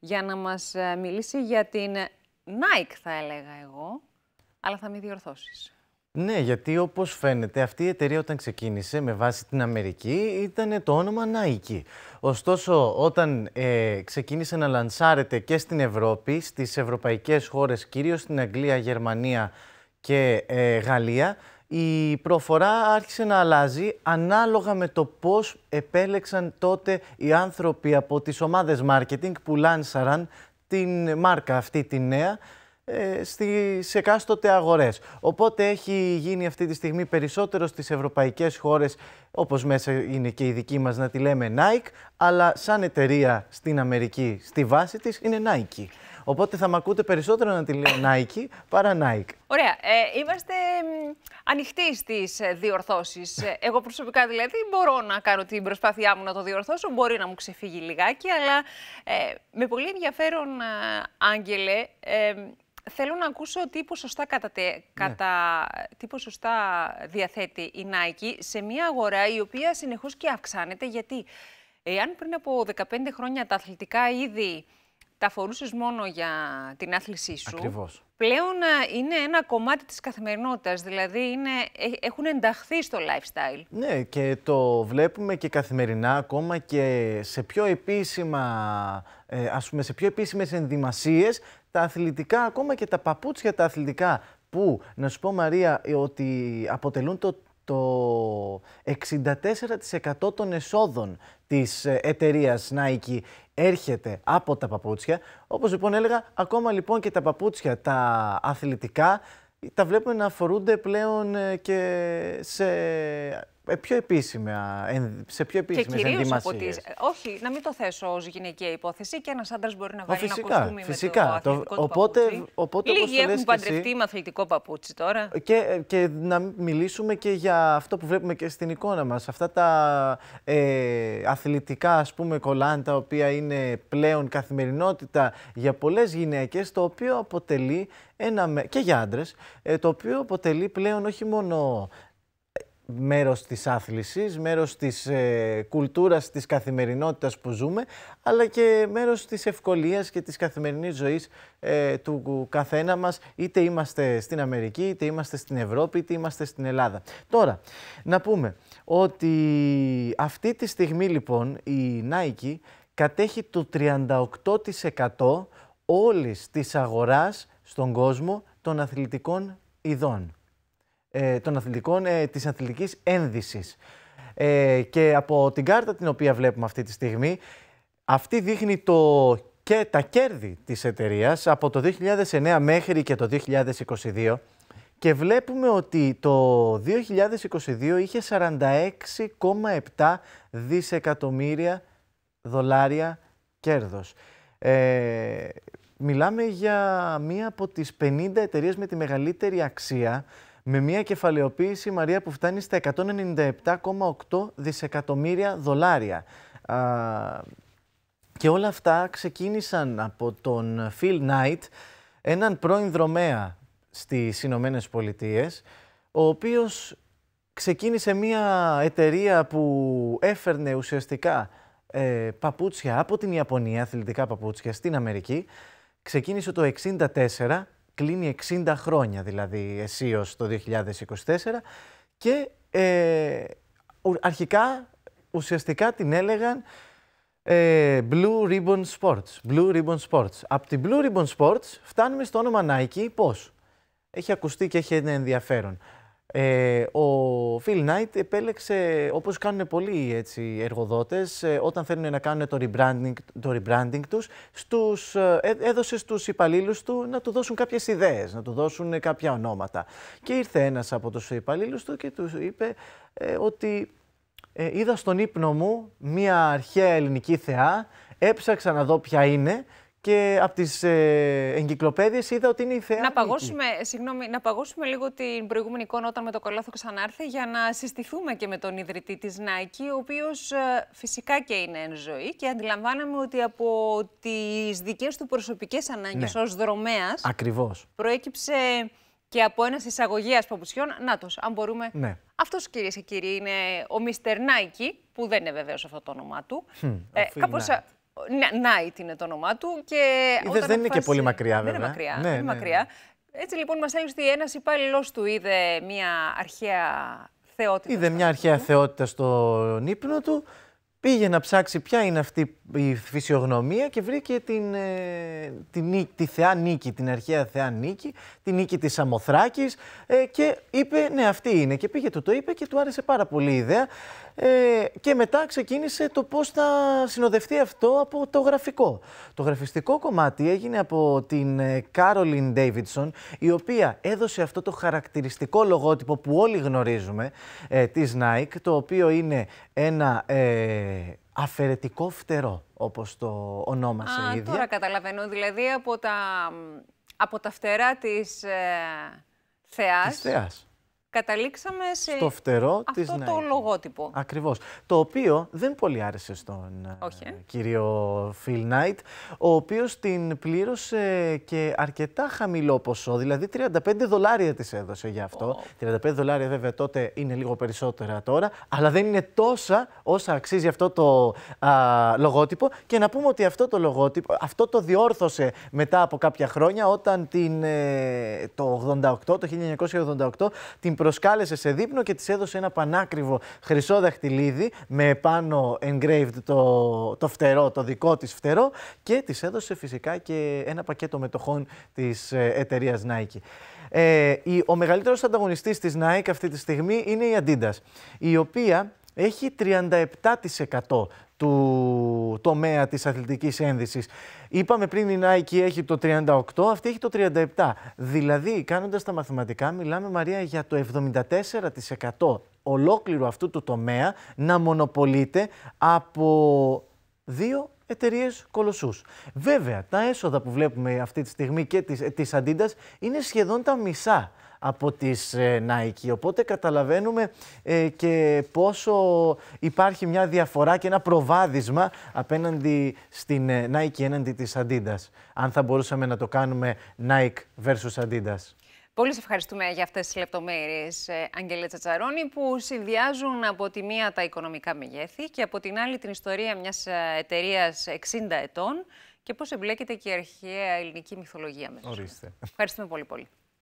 για να μας ε, μιλήσει για την Nike, θα έλεγα εγώ, αλλά θα με διορθώσεις. Ναι, γιατί όπως φαίνεται αυτή η εταιρεία όταν ξεκίνησε με βάση την Αμερική ήταν το όνομα Nike. Ωστόσο, όταν ε, ξεκίνησε να λανσάρεται και στην Ευρώπη, στις ευρωπαϊκές χώρες, κυρίως στην Αγγλία, Γερμανία και ε, Γαλλία, η προφορά άρχισε να αλλάζει ανάλογα με το πώς επέλεξαν τότε οι άνθρωποι από τις ομάδες marketing που λάνσαραν την μάρκα αυτή, τη νέα, σε κάστοτε αγορές. Οπότε έχει γίνει αυτή τη στιγμή περισσότερο στις ευρωπαϊκές χώρες, όπως μέσα είναι και η δική μας να τη λέμε Nike, αλλά σαν εταιρεία στην Αμερική, στη βάση της, είναι Nike. Οπότε θα με ακούτε περισσότερο να τη λέω Nike παρά Nike. Ωραία. Ε, είμαστε ανοιχτοί στις ε, διορθώσεις. Ε, εγώ προσωπικά δηλαδή μπορώ να κάνω την προσπάθειά μου να το διορθώσω. Μπορεί να μου ξεφύγει λιγάκι, αλλά με πολύ ενδιαφέρον, Άγγελε, θέλω να ακούσω τι ποσοστά, κατατε... Ναι. κατα... τι ποσοστά διαθέτει η Nike σε μια αγορά η οποία συνεχώς και αυξάνεται γιατί εάν πριν από 15 χρόνια τα αθλητικά ήδη τα φορούσες μόνο για την άθλησή σου. Ακριβώς. Πλέον ε, είναι ένα κομμάτι της καθημερινότητας, δηλαδή είναι, ε, έχουν ενταχθεί στο lifestyle. Ναι, και το βλέπουμε και καθημερινά ακόμα και σε πιο επίσημα, ε, ας πούμε, σε πιο επίσημες ενδυμασίες, τα αθλητικά, ακόμα και τα παπούτσια τα αθλητικά, που να σου πω Μαρία ότι αποτελούν το το 64% των εσόδων της ε, εταιρείας Nike έρχεται από τα παπούτσια. Όπως λοιπόν έλεγα, ακόμα λοιπόν και τα παπούτσια τα αθλητικά τα βλέπουμε να φορούνται πλέον ε, και σε ε, πιο επίσημα, σε πιο επίσημε ενδυμασίε. Όχι, να μην το θέσω ως γυναικεία υπόθεση και ένας άντρας μπορεί να βάλει ένα κοστούμι φυσικά. με οπότε, Λίγοι έχουν παντρευτεί με αθλητικό παπούτσι τώρα. Και, ε, και να μιλήσουμε και για αυτό που βλέπουμε και στην εικόνα μας. Αυτά τα ε, αθλητικά ας πούμε κολάν τα οποία είναι πλέον καθημερινότητα για πολλές γυναίκες, το οποίο αποτελεί ένα, και για άντρες, ε, το οποίο αποτελεί πλέον όχι μόνο μέρος της άθλησης, μέρος της ε, κουλτούρας, της καθημερινότητας που ζούμε, αλλά και μέρος της ευκολίας και της καθημερινής ζωής ε, του καθένα μας, είτε είμαστε στην Αμερική, είτε είμαστε στην Ευρώπη, είτε είμαστε στην Ελλάδα. Τώρα, να πούμε ότι αυτή τη στιγμή λοιπόν η Nike κατέχει το 38% όλης της αγοράς στον κόσμο των αθλητικών ειδών ε, των αθλητικών, ε, της αθλητικής ένδυσης. Ε, και από την κάρτα την οποία βλέπουμε αυτή τη στιγμή, αυτή δείχνει το και τα κέρδη της εταιρείας από το 2009 μέχρι και το 2022 και βλέπουμε ότι το 2022 είχε 46,7 δισεκατομμύρια δολάρια κέρδος. Ε, μιλάμε για μία από τις 50 εταιρείες με τη μεγαλύτερη αξία με μια κεφαλαιοποίηση, Μαρία, που φτάνει στα 197,8 δισεκατομμύρια δολάρια. Α, και όλα αυτά ξεκίνησαν από τον Phil Knight, έναν πρώην δρομέα στις Ηνωμένες Πολιτείες, ο οποίος ξεκίνησε μια εταιρεία που έφερνε ουσιαστικά ε, παπούτσια από την Ιαπωνία, αθλητικά παπούτσια, στην Αμερική. Ξεκίνησε το 1964 κλείνει 60 χρόνια δηλαδή εσείως το 2024 και ε, αρχικά ουσιαστικά την έλεγαν ε, Blue Ribbon Sports. Blue Ribbon Sports. Από την Blue Ribbon Sports φτάνουμε στο όνομα Nike. Πώς? Έχει ακουστεί και έχει ένα ενδιαφέρον. Ε, ο Phil Knight επέλεξε, όπως κάνουν πολλοί έτσι, εργοδότες, ε, όταν θέλουν να κάνουν το rebranding, το rebranding τους, στους, ε, ε, έδωσε στους υπαλλήλους του να του δώσουν κάποιες ιδέες, να του δώσουν κάποια ονόματα. Και ήρθε ένας από τους υπαλλήλους του και τους είπε ότι είδα στον ύπνο μου μία αρχαία ελληνική θεά, έψαξα να δω ποια είναι και από τις ε, είδα ότι είναι η θεά. Να παγώσουμε, συγγνώμη, να παγώσουμε λίγο την προηγούμενη εικόνα όταν με το κολάθο ξανάρθε για να συστηθούμε και με τον ιδρυτή της Nike, ο οποίος ε, φυσικά και είναι εν ζωή και αντιλαμβάναμε ότι από τις δικές του προσωπικές ανάγκες ναι. ως δρομέας. Ακριβώς. Προέκυψε και από ένας εισαγωγέας παπουτσιών. τος αν μπορούμε. Ναι. Αυτός κυρίες και κύριοι είναι ο Μιστερ Nike, που δεν είναι βεβαίως αυτό το όνομά του. Ε, Νάιτ είναι το όνομά του. Και Είδες, δεν είναι και πολύ μακριά, βέβαια. Δεν είναι μακριά. Ναι, είναι ναι, μακριά. Ναι. Έτσι λοιπόν μας έλεγε ότι ένας υπάλληλος του είδε μια αρχαία θεότητα. Είδε μια αρχαία θεότητα στον ύπνο του, πήγε να ψάξει ποια είναι αυτή η φυσιογνωμία και βρήκε την, ε, την, τη θεά Νίκη, την αρχαία θεά Νίκη, την Νίκη της Αμοθράκης ε, και είπε ναι αυτή είναι και πήγε του το είπε και του άρεσε πάρα πολύ η ιδέα. Ε, και μετά ξεκίνησε το πώς θα συνοδευτεί αυτό από το γραφικό. Το γραφιστικό κομμάτι έγινε από την Κάρολιν ε, Ντέιβιτσον, η οποία έδωσε αυτό το χαρακτηριστικό λογότυπο που όλοι γνωρίζουμε ε, της Nike, το οποίο είναι ένα ε, αφαιρετικό φτερό, όπως το ονόμασε Α, η ίδια. Τώρα καταλαβαίνω, δηλαδή από τα, από φτερά της ε, θεάς, θεάς καταλήξαμε σε στο φτερό αυτό το λογότυπο. Ακριβώς. Το οποίο δεν πολύ άρεσε στον ε, ε. κύριο Phil Knight, ο οποίος την πλήρωσε και αρκετά χαμηλό ποσό, δηλαδή 35 δολάρια της έδωσε για αυτό. 35 δολάρια βέβαια τότε είναι λίγο περισσότερα τώρα, αλλά δεν είναι τόσα όσα αξίζει αυτό το α, λογότυπο. Και να πούμε ότι αυτό το λογότυπο, αυτό το διόρθωσε μετά από κάποια χρόνια, όταν την, ε, το, 88, το 1988 την προσκάλεσε σε δείπνο και της έδωσε ένα πανάκριβο χρυσό δαχτυλίδι με πάνω engraved το, το φτερό, το δικό της φτερό και της έδωσε φυσικά και ένα πακέτο μετοχών της ε, εταιρείας Nike. Ε, ο μεγαλύτερος ανταγωνιστής της Nike αυτή τη στιγμή είναι η Adidas, η οποία έχει 37% του τομέα της αθλητικής ένδυσης. Είπαμε πριν η Nike έχει το 38, αυτή έχει το 37. Δηλαδή, κάνοντας τα μαθηματικά, μιλάμε Μαρία για το 74% ολόκληρου αυτού του τομέα να μονοπολείται από δύο εταιρείες εταιρείες-κολοσσούς. Βέβαια, τα έσοδα που βλέπουμε αυτή τη στιγμή και της της adidas είναι σχεδόν τα μισά από τις ε, Nike. Οπότε καταλαβαίνουμε ε, και πόσο υπάρχει μια διαφορά και ένα προβάδισμα απέναντι στην ε, Nike έναντι της Adidas. Αν θα μπορούσαμε να το κάνουμε Nike versus Adidas. Πολύ ευχαριστούμε για αυτές τις λεπτομέρειες, Αγγελέ Τσατσαρόνη, που συνδυάζουν από τη μία τα οικονομικά μεγέθη και από την άλλη την ιστορία μιας εταιρεία 60 ετών και πώς εμπλέκεται και η αρχαία ελληνική μυθολογία μέσα. Ορίστε. Ευχαριστούμε πολύ πολύ.